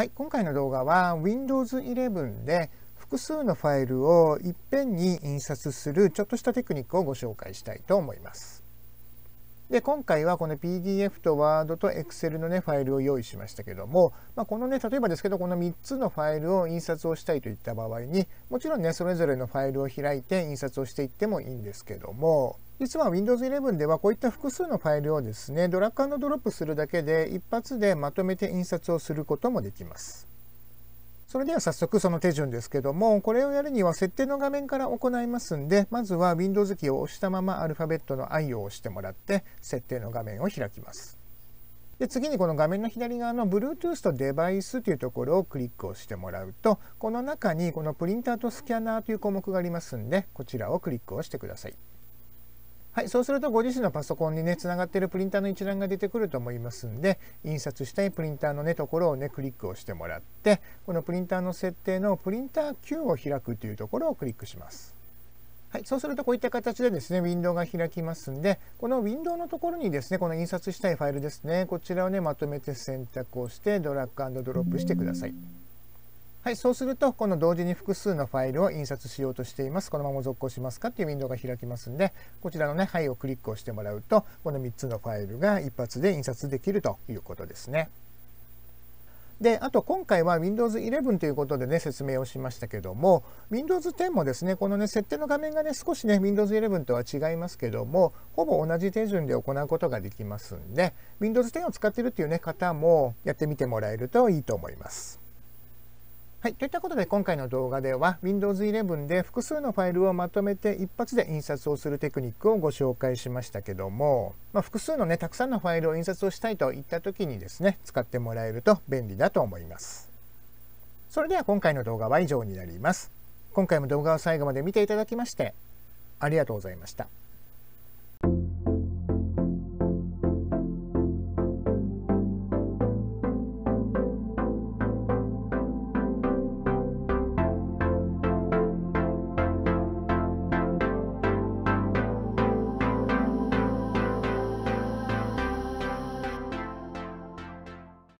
はい、今回の動画は Windows 11で複数のファイルをいっぺんに印刷するちょっとしたテクニックをご紹介したいと思います。で今回はこの PDF と Word と Excel のねファイルを用意しましたけども、まあ、このね例えばですけどこの3つのファイルを印刷をしたいといった場合にもちろんねそれぞれのファイルを開いて印刷をしていってもいいんですけども実は Windows 11ではこういった複数のファイルをですね、ドラッグドロップするだけで一発でまとめて印刷をすることもできます。それでは早速その手順ですけども、これをやるには設定の画面から行いますんで、まずは Windows キーを押したままアルファベットの I を押してもらって、設定の画面を開きます。で次にこの画面の左側の Bluetooth とデバイスというところをクリックをしてもらうと、この中にこのプリンターとスキャナーという項目がありますんで、こちらをクリックをしてください。はい、そうするとご自身のパソコンにね、つながっているプリンターの一覧が出てくると思いますんで、印刷したいプリンターのね、ところをね、クリックをしてもらって、このプリンターの設定のプリンター Q を開くというところをクリックします。はい、そうするとこういった形でですね、ウィンドウが開きますんで、このウィンドウのところにですね、この印刷したいファイルですね、こちらをね、まとめて選択をして、ドラッグドロップしてください。はい、そうすると、この同時に複数のファイルを印刷しようとしています。このまま続行しますかっていうウィンドウが開きますんで、こちらのね、はいをクリックをしてもらうと、この3つのファイルが一発で印刷できるということですね。で、あと今回は Windows 11ということでね、説明をしましたけども、Windows 10もですね、このね、設定の画面がね、少しね、Windows 11とは違いますけども、ほぼ同じ手順で行うことができますんで、Windows 10を使ってるっていうね、方もやってみてもらえるといいと思います。はい、といったことで今回の動画では Windows 11で複数のファイルをまとめて一発で印刷をするテクニックをご紹介しましたけども、まあ、複数のねたくさんのファイルを印刷をしたいといった時にですね使ってもらえると便利だと思います。それでは今回の動画は以上になります。今回も動画を最後まで見ていただきましてありがとうございました。